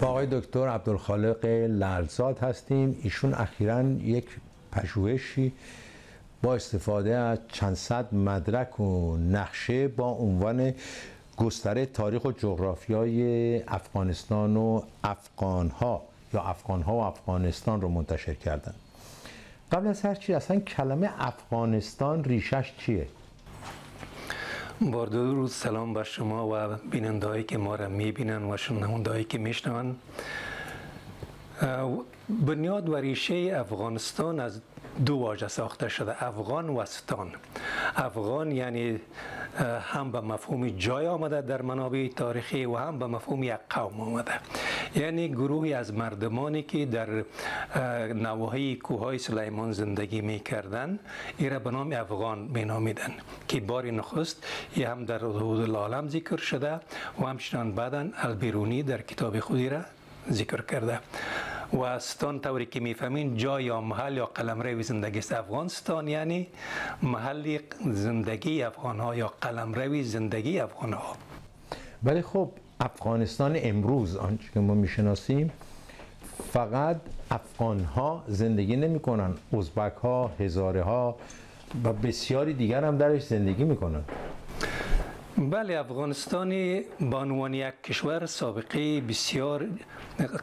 با آقای دکتر عبدالخالق لرزاد هستیم ایشون اخیرا یک پژوهشی با استفاده از چند صد مدرک و نقشه با عنوان گستره تاریخ و جغرافیای افغانستان و افغانها یا افغانها و افغانستان رو منتشر کردن قبل از هر چی اصلا کلمه افغانستان ریشش چیه دو روز سلام بر شما و بیننده هایی که ما را میبینن و شنونده هایی که میشنون بنیاد و ریشه افغانستان از دو واژه ساخته شده افغان و ستان افغان یعنی هم به مفهوم جای آمده در منابع تاریخی و هم به مفهوم یک قوم آمده یعنی گروهی از مردمانی که در نواحی کوههای سلیمان زندگی میکردن ای را به نام افغان مینامیدند که بار نخست ای هم در حدود العالم ذکر شده و همچنان بعدا البیرونی در کتاب خودی را ذکر کرده و استان طوری که میفهمین جا یا محل یا روی زندگی است افغانستان یعنی محل زندگی افغان ها یا روی زندگی افغان ها ولی بله خب افغانستان امروز آنچه که ما میشناسیم فقط افغان ها زندگی نمی کنن ازبک ها ها و بسیاری دیگر هم درش زندگی میکنن بله افغانستان به عنوان یک کشور سابقه بسیار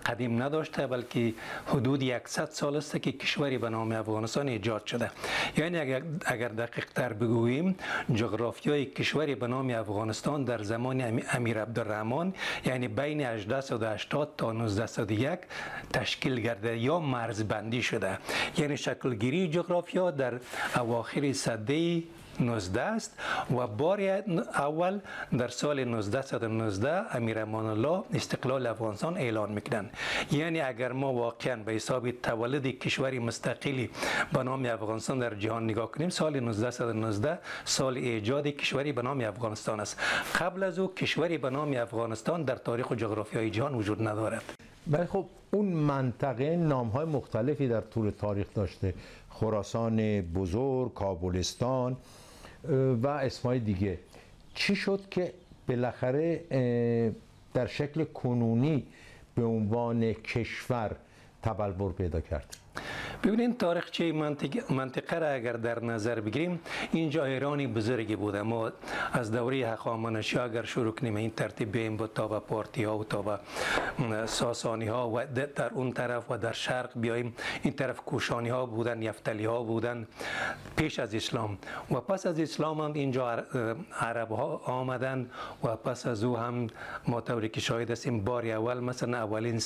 قدیم نداشته بلکه حدود 100 سال است که کشوری به نام افغانستان ایجاد شده یعنی اگر دقیق تر بگوییم جغرافیای کشوری به نام افغانستان در زمان امیر عبدالرحمن یعنی بین 1880 تا 1901 تشکیل گرده یا مرزبندی شده یعنی شکل گیری جغرافیا در اواخر صده 19 است و بار اول در سال 1919 امیر امان الله استقلال افغانستان اعلان میکنند یعنی اگر ما واقعا به حساب تولد کشوری مستقلی به نام افغانستان در جهان نگاه کنیم سال 1919 سال ایجاد کشوری به نام افغانستان است قبل از او کشوری به نام افغانستان در تاریخ و جغرافیای جهان وجود ندارد بله خب اون منطقه نام های مختلفی در طول تاریخ داشته خراسان بزرگ کابلستان و اسمای دیگه چی شد که بالاخره در شکل کنونی به عنوان کشور تبلور پیدا کرد ببینید تاریخچه منطقه, منطقه را اگر در نظر بگیریم اینجا ایرانی بزرگی بوده ما از دوره هخامنشی اگر شروع کنیم این ترتیب بیم بود تا به پارتی ها و تا به ساسانی ها و در اون طرف و در شرق بیاییم این طرف کوشانی ها بودن یفتلی ها بودن پیش از اسلام و پس از اسلام هم اینجا عرب ها آمدن و پس از او هم ما طوری که است هستیم بار اول مثلا اولین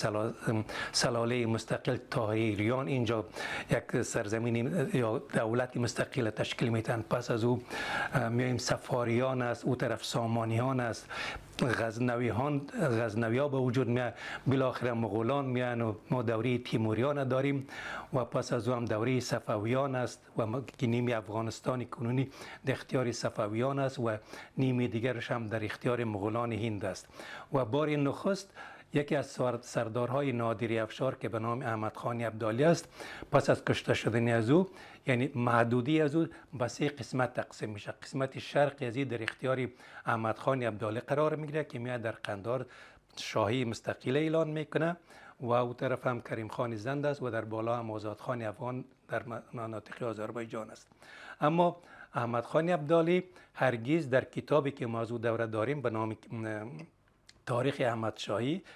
سلاله مستقل تاهیریان اینجا یک سرزمین یا دولت مستقل تشکیل میتن پس از او میایم سفاریان است او طرف سامانیان است غزنوی ها به وجود میاد بالاخره مغولان میان و ما دوره تیموریان داریم و پس از او هم دوره صفویان است و نیم نیمی افغانستان کنونی در اختیار صفویان است و نیم دیگرش هم در اختیار مغولان هند است و بار نخست یکی از سردارهای نادری افشار که به نام احمد خان عبدالی است پس از کشته شدن از او یعنی محدودی از او به سه قسمت تقسیم میشه قسمت شرقی از در اختیار احمد خان عبدالی قرار میگیره که میاد در قندار شاهی مستقل اعلان میکنه و او طرف هم کریم خان زند است و در بالا هم آزاد خان افغان در مناطق آذربایجان است اما احمد خان عبدالی هرگیز در کتابی که موضوع دوره داریم به نام تاریخ احمد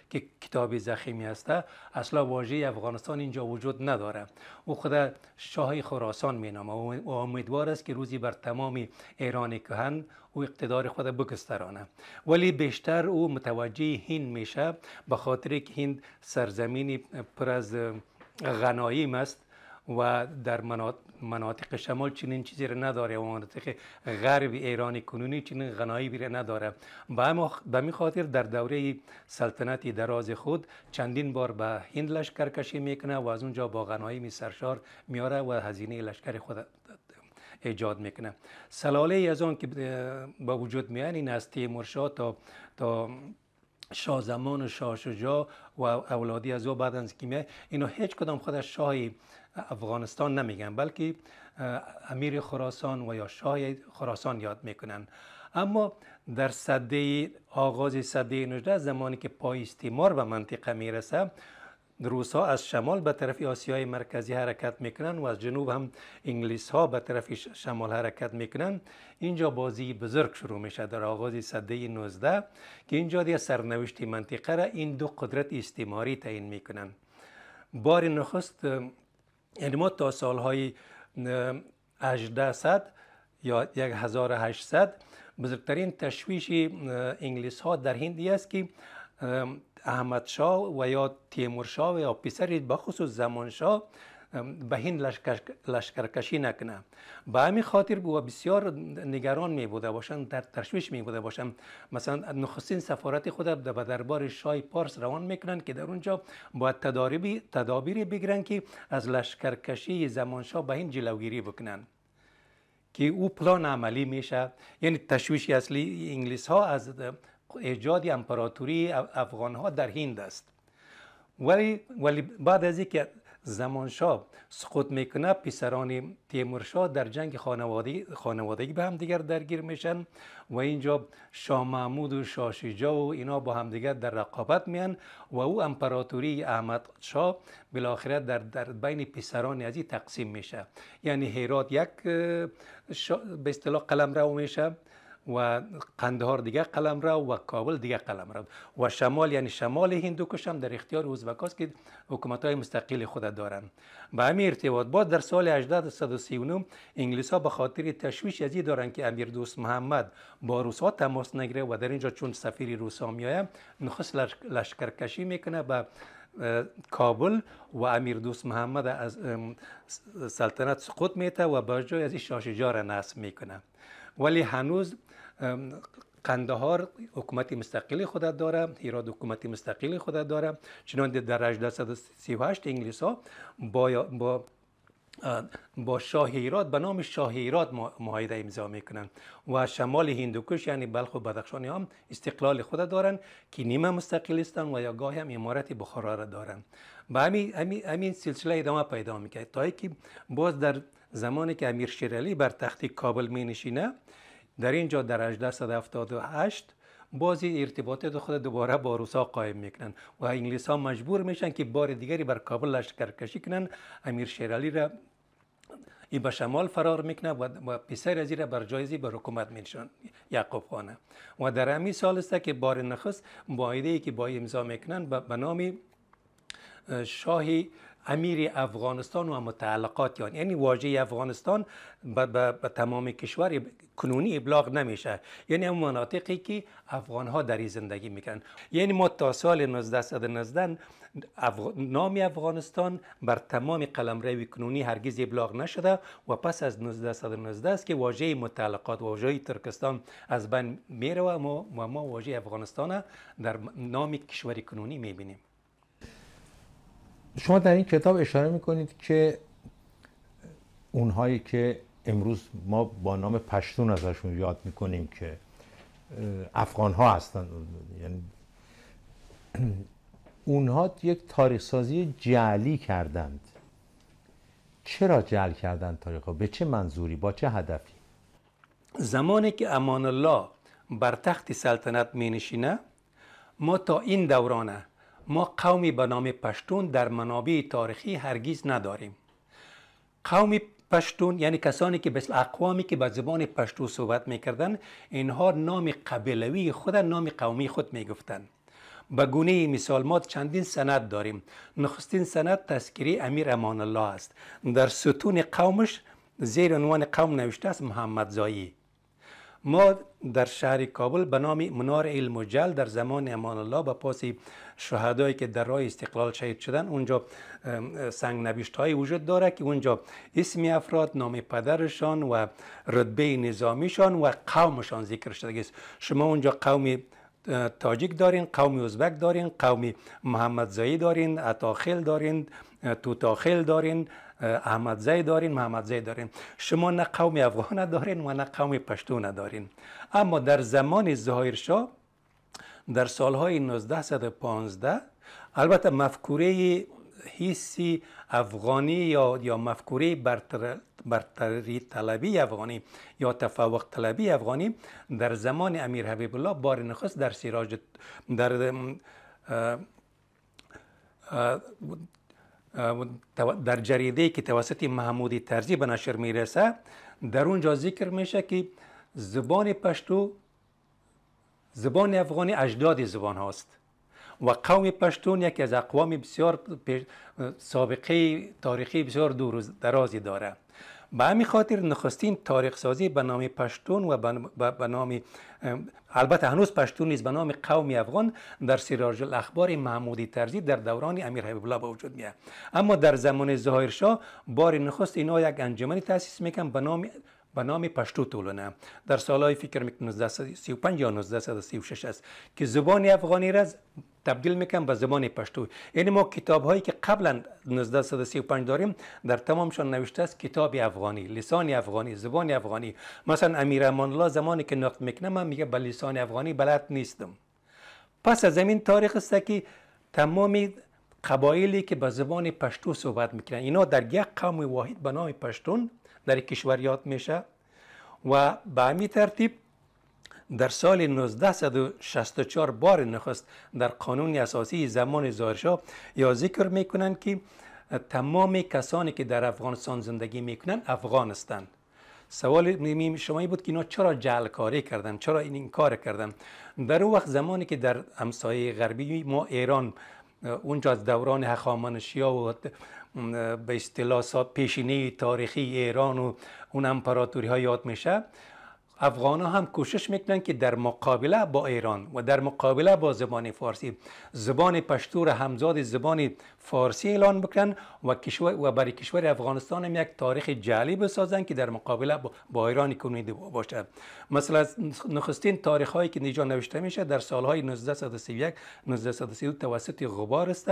که کتاب زخیمی است اصلا واژه افغانستان اینجا وجود نداره او خود شاه خراسان می نامه و امیدوار است که روزی بر تمام ایران کهن او اقتدار خود بگسترانه ولی بیشتر او متوجه هند میشه به خاطر که هند سرزمینی پر از غنایم است و در مناطق شمال چنین چیزی را نداره و مناطق غرب ایران کنونی چنین غنایی بیره نداره به می خاطر در دوره سلطنت دراز خود چندین بار به هند لشکر کشی میکنه و از اونجا با غنایی سرشار میاره و هزینه لشکر خود ایجاد میکنه سلاله از آن که با وجود میان این از تیمورشا تا تا شاه زمان و شاه شجا و اولادی از او بعد از کیمیا اینا هیچ کدام خودش شاهی افغانستان نمیگن بلکه امیر خراسان و یا شاه خراسان یاد میکنن اما در صده آغاز صده 19 زمانی که پای استعمار به منطقه میرسه روس ها از شمال به طرف آسیای مرکزی حرکت میکنن و از جنوب هم انگلیس ها به طرف شمال حرکت میکنن اینجا بازی بزرگ شروع میشه در آغاز صده 19 که اینجا دیگه سرنوشت منطقه را این دو قدرت استعماری تعیین میکنن بار نخست یعنی ما تا سالهای 1800 یا 1800 بزرگترین تشویش انگلیس ها در هندی است که احمد و یا تیمور شاه و یا پسر بخصوص زمان شاه به هند لشکرکشی نکنه به همین خاطر با بسیار نگران می بوده باشند در تشویش می بوده باشند مثلا نخستین سفارت خود به دربار شای پارس روان میکنن که در اونجا باید تدابیری بگیرن که از لشکرکشی زمانشاه به هند جلوگیری بکنن که او پلان عملی میشه یعنی تشویش اصلی انگلیس ها از ایجاد امپراتوری افغان ها در هند است ولی ولی بعد از اینکه زمانشاه سقوط میکنه پسران تیمورشاه در جنگ خانوادگی, خانوادگی به دیگر درگیر میشن و اینجا شاه محمود و شاه شجاع و اینا با همدیگر در رقابت میان و او امپراتوری احمد شاه بالاخره در, در بین پسران ازی تقسیم میشه یعنی هرات یک به اصطلاح رو میشه و قندهار دیگه قلم را و کابل دیگه قلم را و شمال یعنی شمال هندوکش هم در اختیار ازبکاست که حکومت های مستقل خود دارن به همین ارتباط باز در سال 1839 انگلیس ها به خاطر تشویش ازی دارند که امیر دوست محمد با روس ها تماس نگره و در اینجا چون سفیر روس ها میایه نخست لشکرکشی میکنه به کابل و امیر دوست محمد از سلطنت سقوط میته و با جای از شاشجار نصب میکنه ولی هنوز قندهار حکومت مستقل خود داره هیراد حکومت مستقل خود داره چنان در 1838 انگلیس ها با, با با شاه ایراد به نام شاه ایراد معاهده امضا میکنند و شمال هندوکش یعنی بلخ و بدخشان هم استقلال خود دارند که نیمه مستقل هستند و یا گاهی هم امارت بخارا را دارند به همین سلسله ادامه پیدا میکرد تا که باز در زمانی که امیر شیرالی بر تخت کابل می نشینه در اینجا در 1878 بازی ارتباطات خود دوباره با روسا قایم میکنن و انگلیس ها مجبور میشن که بار دیگری بر کابل لشکر کشی کنن امیر شیرالی را به شمال فرار میکنه و پسر از را بر جایزی به حکومت میشن یعقوب خانه و در همین سال است که بار نخست معایده ای که با امضا میکنن به نام شاهی امیر افغانستان و متعلقات یعنی یعنی واژه افغانستان به تمام کشور کنونی ابلاغ نمیشه یعنی اون مناطقی که افغان ها در زندگی میکنن یعنی ما تا سال 1919 نام افغانستان بر تمام قلمرو کنونی هرگز ابلاغ نشده و پس از 1919 است که واژه متعلقات واژه ترکستان از بین میره و ما, ما واژه افغانستان در نام کشور کنونی میبینیم شما در این کتاب اشاره میکنید که اونهایی که امروز ما با نام پشتون ازشون یاد میکنیم که افغان ها هستن یعنی اونها یک تاریخ سازی جعلی کردند چرا جعل کردن تاریخ ها؟ به چه منظوری؟ با چه هدفی؟ زمانی که امان الله بر تخت سلطنت می نشینه ما تا این دورانه ما قومی به نام پشتون در منابع تاریخی هرگیز نداریم قوم پشتون یعنی کسانی که مثل اقوامی که به زبان پشتو صحبت میکردن اینها نام قبیلوی خود نام قومی خود میگفتند به گونه مثال ما چندین سند داریم نخستین سند تذکری امیر امان الله است در ستون قومش زیر عنوان قوم نوشته است محمد زایی ما در شهر کابل به نام منار علم و در زمان امان الله به پاس شهدایی که در راه استقلال شهید شدن اونجا سنگ نبیشت وجود داره که اونجا اسم افراد نام پدرشان و رتبه نظامیشان و قومشان ذکر شده است شما اونجا قوم تاجیک دارین قوم ازبک دارین قوم محمدزایی دارین اتاخل دارین توتاخل دارین احمدزی دارین محمدزی دارین شما نه قوم افغان دارین و نه قوم پشتون دارین اما در زمان شا در سالهای 1915 البته مفکوره حیسی افغانی یا یا مفکوره برتری طلبی افغانی یا تفوق طلبی افغانی در زمان امیر حبیب الله بار نخست در سیراج در در جریده که توسط محمودی ترزی به نشر میرسه در اونجا ذکر میشه که زبان پشتو زبان افغانی اجداد زبان هاست و قوم پشتون یکی از اقوام بسیار سابقه تاریخی بسیار درازی داره به همین خاطر نخستین تاریخ سازی به نام پشتون و به نام البته هنوز پشتون نیست به نام قوم افغان در سراج اخبار محمودی ترزی در دوران امیر حبیب الله وجود میاد اما در زمان ظاهرشاه بار نخست اینا یک انجمنی تاسیس میکن به نام به نام پشتو تولونه در سالهای فکر میکنم 1935 یا 1936 است که زبان افغانی را تبدیل میکنم به زبان پشتو یعنی ما کتاب هایی که قبلا 1935 داریم در تمامشان نوشته است کتاب افغانی لسان افغانی زبان افغانی مثلا امیر امان الله زمانی که نقد میکنم میگه به لسان افغانی بلد نیستم پس از این تاریخ است که تمامی قبایلی که به زبان پشتو صحبت میکنن اینا در یک قوم واحد به نام پشتون در کشور یاد میشه و به همین ترتیب در سال 1964 بار نخست در قانون اساسی زمان زارشا یا ذکر میکنند که تمام کسانی که در افغانستان زندگی میکنند افغانستان سوال شما بود که اینا چرا جعل کاری کردن چرا این, این کار کردن در اون وقت زمانی که در همسایه غربی ما ایران اونجا از دوران هخامنشی ها و به اصطلاح پیشینه تاریخی ایران و اون امپراتوری ها یاد میشه افغان ها هم کوشش میکنن که در مقابله با ایران و در مقابله با زبان فارسی زبان پشتو را همزاد زبان فارسی اعلان بکنن و کشور و برای کشور افغانستان هم یک تاریخ جعلی بسازن که در مقابله با, ایرانی ایران کنید باشه مثلا نخستین تاریخ هایی که اینجا نوشته میشه در سالهای 1931 1932 توسط غبار است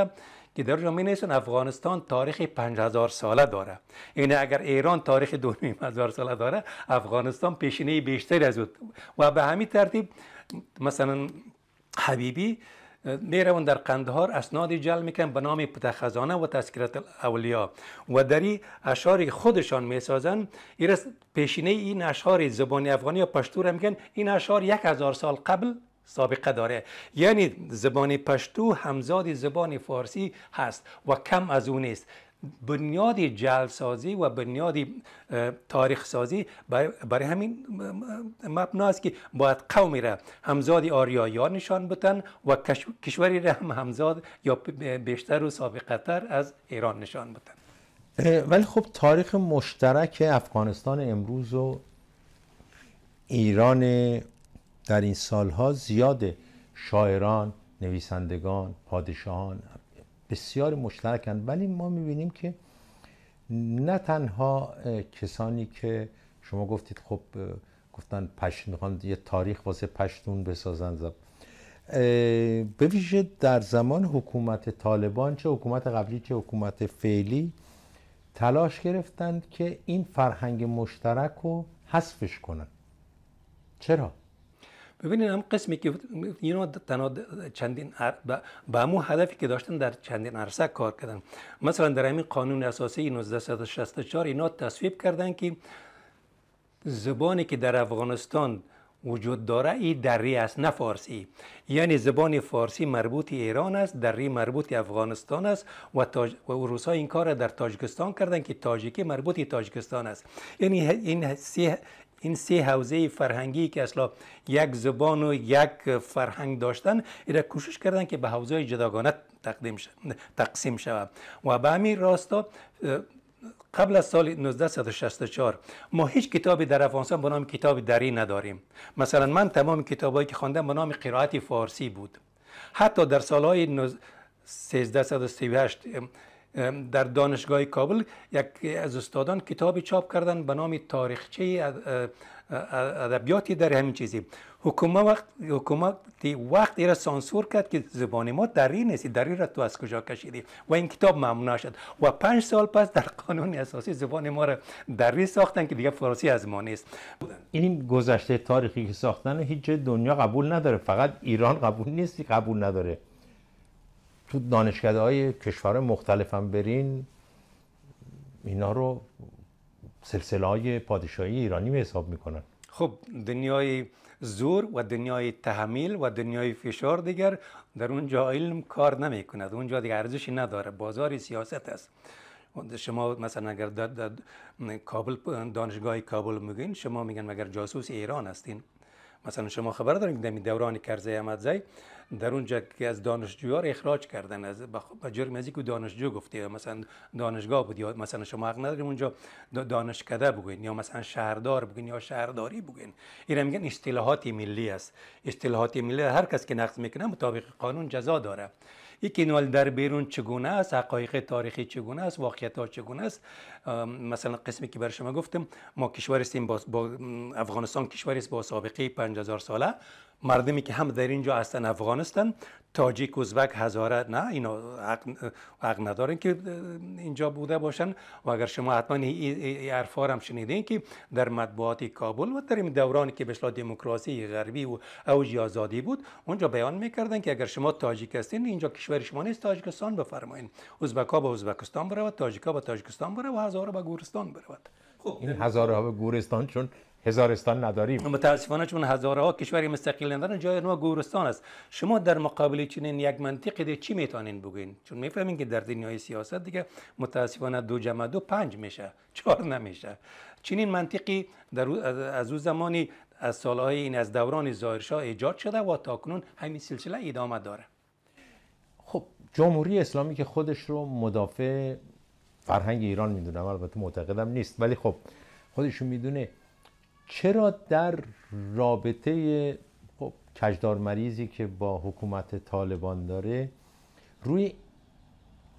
که در جامعه نیستن افغانستان تاریخ 5000 ساله داره اینه یعنی اگر ایران تاریخ 2000 ساله داره افغانستان پیشینه بیشتری از و به همین ترتیب مثلا حبیبی میروند در قندهار اسناد جل میکن به نام پتخزانه و تذکرت اولیا و دری اشعار خودشان میسازن این پیشینه این اشعار زبان افغانی یا پشتور را میگن این اشعار یک هزار سال قبل سابقه داره یعنی زبان پشتو همزاد زبان فارسی هست و کم از اون نیست بنیاد سازی و بنیاد تاریخ سازی برای همین مبنا است که باید قومی را همزاد آریایان نشان بتن و کشوری را هم همزاد یا بیشتر و سابقه تر از ایران نشان بتن ولی خب تاریخ مشترک افغانستان امروز و ایران در این سالها زیاد شاعران نویسندگان پادشاهان بسیار مشترکند ولی ما میبینیم که نه تنها کسانی که شما گفتید خب گفتن پشتون یه تاریخ واسه پشتون بسازن زب. به در زمان حکومت طالبان چه حکومت قبلی چه حکومت فعلی تلاش گرفتند که این فرهنگ مشترک رو حذفش کنند. چرا؟ ببینید هم قسمی که اینا تنها چندین به همون هدفی که داشتن در چندین عرصه کار کردن مثلا در همین قانون اساسی 1964 اینا تصویب کردن که زبانی که در افغانستان وجود داره ای دری است نه فارسی یعنی زبان فارسی مربوط ایران است دری مربوط افغانستان است و, تاج... این کار در تاجکستان کردن که تاجیکی مربوط تاجکستان است یعنی این این سه حوزه فرهنگی که اصلا یک زبان و یک فرهنگ داشتن اینا کوشش کردن که به حوزه جداگانه تقدیم تقسیم شود و به همین راستا قبل از سال 1964 ما هیچ کتابی در افغانستان به نام کتاب دری نداریم مثلا من تمام کتابایی که خواندم به نام قرائت فارسی بود حتی در سالهای 1338 در دانشگاه کابل یک از استادان کتابی چاپ کردن به نام تاریخچه ادبیاتی در همین چیزی حکومت وقت حکومت وقت را سانسور کرد که زبان ما دری نیست دری را تو از کجا کشیدی و این کتاب ممنوع شد و پنج سال پس در قانون اساسی زبان ما را دری ساختن که دیگه فارسی از ما نیست این گذشته تاریخی که ساختن هیچ دنیا قبول نداره فقط ایران قبول نیست قبول نداره تو دانشکده های کشور مختلف هم برین اینا رو سلسله های پادشاهی ایرانی می حساب میکنن خب دنیای زور و دنیای تحمیل و دنیای فشار دیگر در اونجا علم کار نمی کند اونجا دیگر ارزشی نداره بازار سیاست است شما مثلا اگر در, کابل دانشگاه کابل میگین شما میگن مگر جاسوس ایران هستین مثلا شما خبر دارین که دوران کرزی احمدزی در اونجا که از دانشجوها اخراج کردن از به خب، جرم از که دانشجو گفته مثلا دانشگاه بود یا مثلا شما حق نداریم اونجا دانشکده بگوین یا مثلا شهردار بگوین یا شهرداری بگوین اینا میگن اصطلاحات ملی است اصطلاحات ملی هر کس که نقض میکنه مطابق قانون جزا داره یکی نوال در بیرون چگونه است حقایق تاریخی چگونه است واقعیت ها چگونه است مثلا قسمی که بر شما گفتم ما کشور با, افغانستان کشوری است با سابقه 5000 ساله مردمی که هم در اینجا هستن افغانستان، تاجیک ازبک هزاره نه اینا حق, ندارن که اینجا بوده باشن و اگر شما حتما این حرفا هم شنیدین که در مطبوعات کابل و در این دورانی که بهش دموکراسی غربی و اوج آزادی بود اونجا بیان میکردن که اگر شما تاجیک هستین اینجا کشور شما نیست تاجیکستان بفرمایین ازبکا به ازبکستان برود تاجیکا به تاجیکستان برود و هزاره به گورستان برود خب این هزاره به گورستان چون هزارستان نداریم متاسفانه چون هزارها کشوری مستقل ندارن جای ما گورستان است شما در مقابل چنین یک منطقی ده چی میتونین بگین چون میفهمین که در دنیای سیاست دیگه متاسفانه دو جمع دو پنج میشه چهار نمیشه چنین منطقی در از او زمانی از سالهای این از دوران ظاهرشاه ایجاد شده و تا کنون همین سلسله ادامه داره خب جمهوری اسلامی که خودش رو مدافع فرهنگ ایران میدونم البته معتقدم نیست ولی خب خودشون میدونه چرا در رابطه خب، کجدار مریضی که با حکومت طالبان داره روی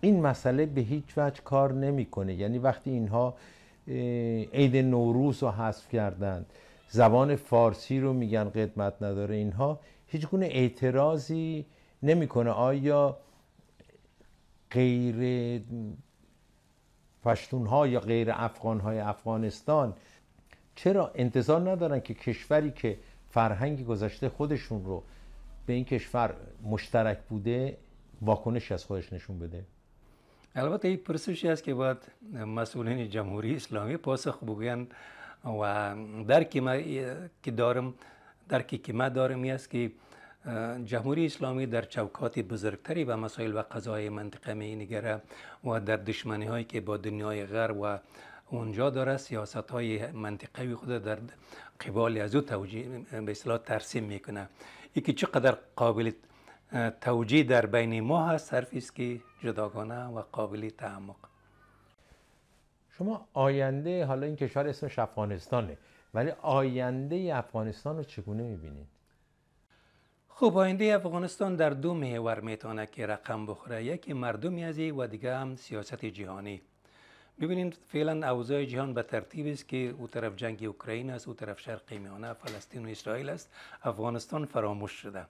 این مسئله به هیچ وجه کار نمیکنه یعنی وقتی اینها عید نوروز رو حذف کردند زبان فارسی رو میگن قدمت نداره اینها هیچ گونه اعتراضی نمیکنه آیا غیر پشتون ها یا غیر افغان های افغانستان چرا انتظار ندارن که کشوری که فرهنگ گذشته خودشون رو به این کشور مشترک بوده واکنش از خودش نشون بده البته این پرسشی است که باید مسئولین جمهوری اسلامی پاسخ بگویند و درکی ما که دارم درکی که ما دارم است که جمهوری اسلامی در چوکات بزرگتری و مسائل و قضای منطقه می نگره و در دشمنی هایی که با دنیای غرب و اونجا داره سیاست های منطقه خود در قبال از او توجیه به اصطلاح ترسیم میکنه که چقدر قابل توجیه در بین ما هست حرفی است که جداگانه و قابل تعمق شما آینده حالا این کشور اسمش افغانستانه ولی آینده افغانستان رو چگونه میبینید؟ خب آینده افغانستان در دو مهور میتونه که رقم بخوره یکی مردمی از و دیگه هم سیاست جهانی ببینید فعلا اوضاع جهان به ترتیبی است که او طرف جنگ اوکراین است او طرف شرق میانه فلسطین و اسرائیل است افغانستان فراموش شده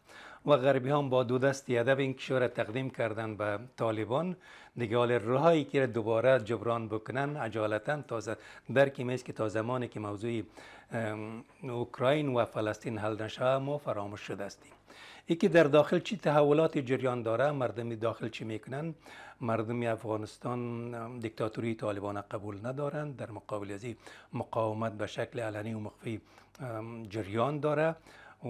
و غربی هم با دو دست ادب این کشور تقدیم کردن به طالبان دیگه حال راهی که دوباره جبران بکنن عجالتا تازه درکی میست که تا زمانی که موضوع اوکراین و فلسطین حل نشه ما فراموش شده است یکی در داخل چی تحولات جریان داره مردم داخل چی میکنن مردم افغانستان دیکتاتوری طالبان قبول ندارند در مقابل ازی مقاومت به شکل علنی و مخفی جریان داره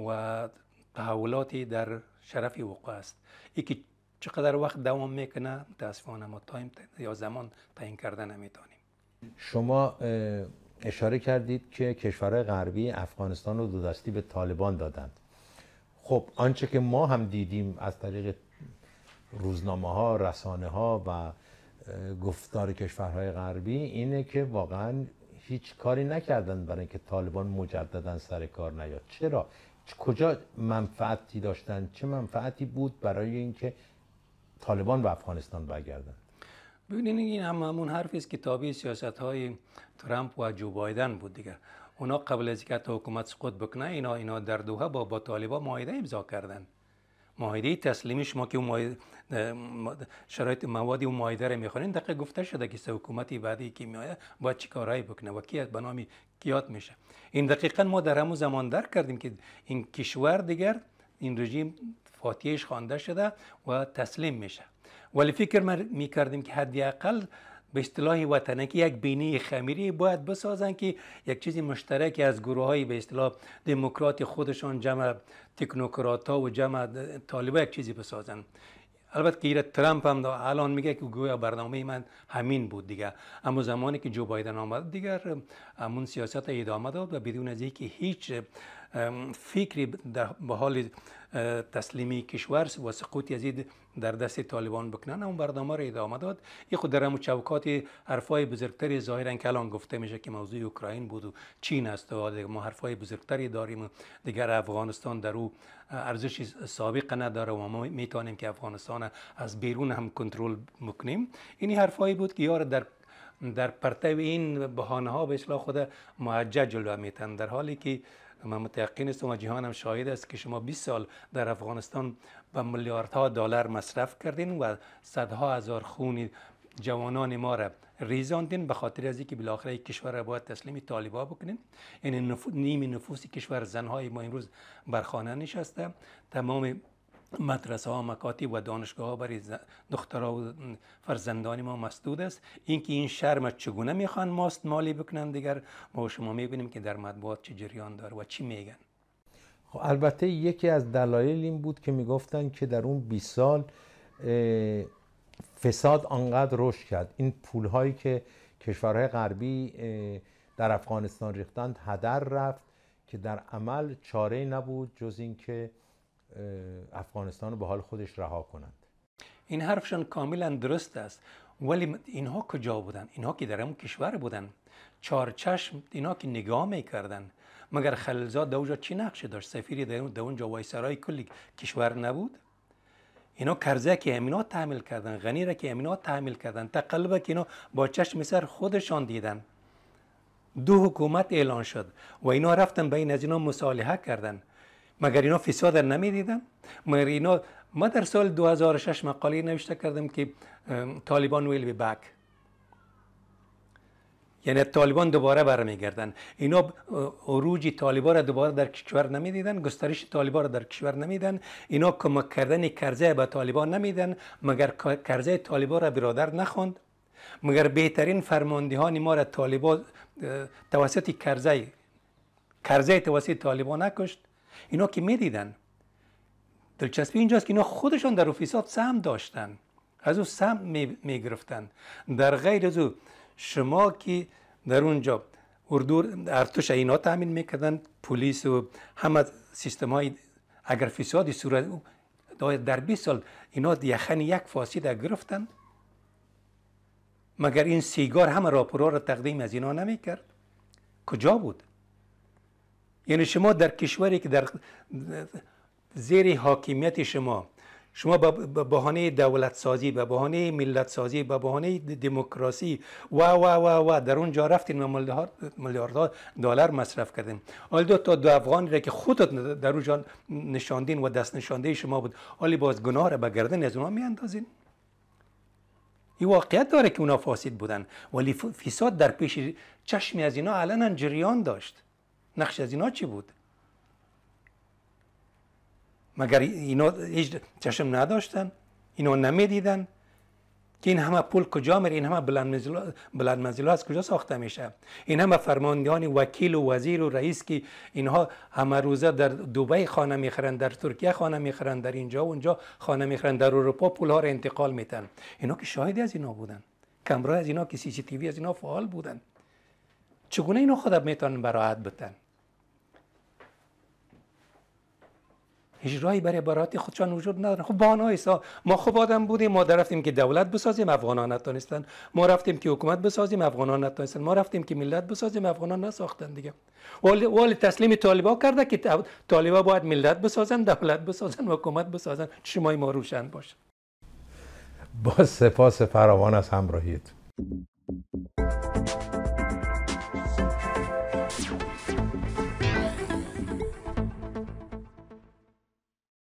و تحولاتی در شرف وقوع است یکی چقدر وقت دوام میکنه متاسفانه ما تایم یا زمان تعیین کرده نمیتونیم شما اشاره کردید که کشورهای غربی افغانستان رو دو دستی به طالبان دادند خب آنچه که ما هم دیدیم از طریق روزنامه ها رسانه ها و گفتار کشورهای غربی اینه که واقعا هیچ کاری نکردن برای اینکه طالبان مجددا سر کار نیاد چرا کجا منفعتی داشتن چه منفعتی بود برای اینکه طالبان به افغانستان برگردن ببینید این همون حرفی است که تابع سیاست های ترامپ و جو بایدن بود دیگه؟ اونا قبل از که حکومت سقوط بکنه اینا اینا در دوحه با با طالبا معاهده امضا کردن معاهده تسلیمی شما که شرایط مواد و معاهده رو میخونین دقیق گفته شده که حکومت بعدی که میآید باید چی کارهایی بکنه و کی به نام کیات میشه این دقیقا ما در همون زمان درک کردیم که این کشور دیگر این رژیم فاتیش خوانده شده و تسلیم میشه ولی فکر میکردیم که حداقل به اصطلاح وطنکی یک بینی خمیری باید بسازن که یک چیزی مشترکی از گروه های به اصطلاح دموکرات خودشان جمع تکنوکرات ها و جمع طالب یک چیزی بسازن. البته که ایره ترامپ هم الان میگه که گویا برنامه من همین بود دیگه اما زمانی که جو بایدن آمد دیگر همون سیاست ادامه داد و بدون از اینکه هیچ فکری در به حال تسلیمی کشور و سقوط یزید در دست طالبان بکنن اون برنامه را ادامه داد این خود در چوکات حرفای بزرگتری ظاهرا که الان گفته میشه که موضوع اوکراین بود و چین است و ما حرفای بزرگتری داریم و دیگر افغانستان در او ارزش سابق نداره و ما میتونیم که افغانستان از بیرون هم کنترل بکنیم این حرفایی بود که یار در در پرتو این بهانه ها به اصلاح خود معجه جلوه میتن در حالی که من متقین است و جهان هم شاهد است که شما 20 سال در افغانستان به میلیاردها دلار مصرف کردین و صدها هزار خون جوانان ما را ریزاندین به خاطر از اینکه بالاخره کشور را باید تسلیم طالبا بکنین یعنی نیم نفوس کشور زنهای ما امروز خانه نشسته تمام مدرسه ها مکاتب و دانشگاه ها برای دخترها و فرزندان ما مسدود است اینکه این شرم چگونه میخوان ماست مالی بکنن دیگر ما شما میبینیم که در مطبوعات چه جریان داره و چی میگن خب البته یکی از دلایل این بود که میگفتن که در اون 20 سال فساد آنقدر رشد کرد این پول هایی که کشورهای غربی در افغانستان ریختند هدر رفت که در عمل چاره نبود جز اینکه افغانستان به حال خودش رها کنند این حرفشان کاملا درست است ولی اینها کجا بودن اینها که در همون کشور بودن چارچشم اینها که نگاه میکردن مگر خلیلزاد در اونجا چی نقشه داشت سفیری در اونجا وایسرای کلی کشور نبود اینا کرزه که امینا تعمیل کردن غنی که امینا تعمیل کردن تقلبه که اینا با چشم سر خودشان دیدن دو حکومت اعلان شد و اینا رفتن بین از اینا مصالحه کردن مگر اینا فساد نمی دیدن؟ مگر اینا ما در سال 2006 مقاله نوشته کردم که طالبان ویل بی بک یعنی طالبان دوباره برمیگردن اینا عروج طالبان را دوباره در کشور نمیدیدن گسترش طالبان را در کشور نمیدن اینا کمک کردنی کرزه به طالبان نمیدن مگر کرزه طالبان را برادر نخوند مگر بهترین فرماندهان ما را طالبان توسط کرزه کرزه توسط طالبان نکشت اینا که میدیدن دلچسپی اینجاست که اینا خودشان در افیسات سهم داشتن از او سهم می گرفتند، در غیر از او شما که در اونجا اردو ارتش اینا تامین میکردن پلیس و همه سیستم های اگر فسادی صورت در 20 سال اینا یخن یک فاسد گرفتن مگر این سیگار همه راپورا را تقدیم از اینا نمیکرد کجا بود یعنی شما در کشوری که در زیر حاکمیت شما شما به بهانه دولت سازی به بهانه ملت سازی به بهانه دموکراسی و و و و در اونجا رفتین و میلیاردها دلار مصرف کردین حالا دو تا دو افغان را که خودت در اونجا نشاندین و دست نشانده شما بود حالی باز گناه را به گردن از اونها میاندازین این واقعیت داره که اونا فاسد بودن ولی فساد در پیش چشمی از اینا علنا جریان داشت نقش از اینا چی بود مگر اینا هیچ چشم نداشتن اینا نمیدیدن که این همه پول کجا میره این همه بلند منزل از کجا ساخته میشه این همه فرماندهان وکیل و وزیر و رئیس که اینها همه روزه در دوبه خانه میخرن در ترکیه خانه میخرن در اینجا و اونجا خانه میخرن در اروپا پول ها را انتقال میتن اینا که شاهد از اینا بودن کمرای از اینا که سی سی تیوی از اینا فعال بودن چگونه اینا خود میتونن براحت بتن راهی برای برات خودشان وجود ندارن خب بانو ایسا ما خوب آدم بودیم ما رفتیم که دولت بسازیم افغانان نتونستن ما رفتیم که حکومت بسازیم افغانان نتونستن ما رفتیم که ملت بسازیم افغانان نساختن دیگه ولی تسلیم طالبا کرده که طالبا باید ملت بسازن دولت بسازن حکومت بسازن شما ما روشن باشه با سپاس فراوان از همراهیت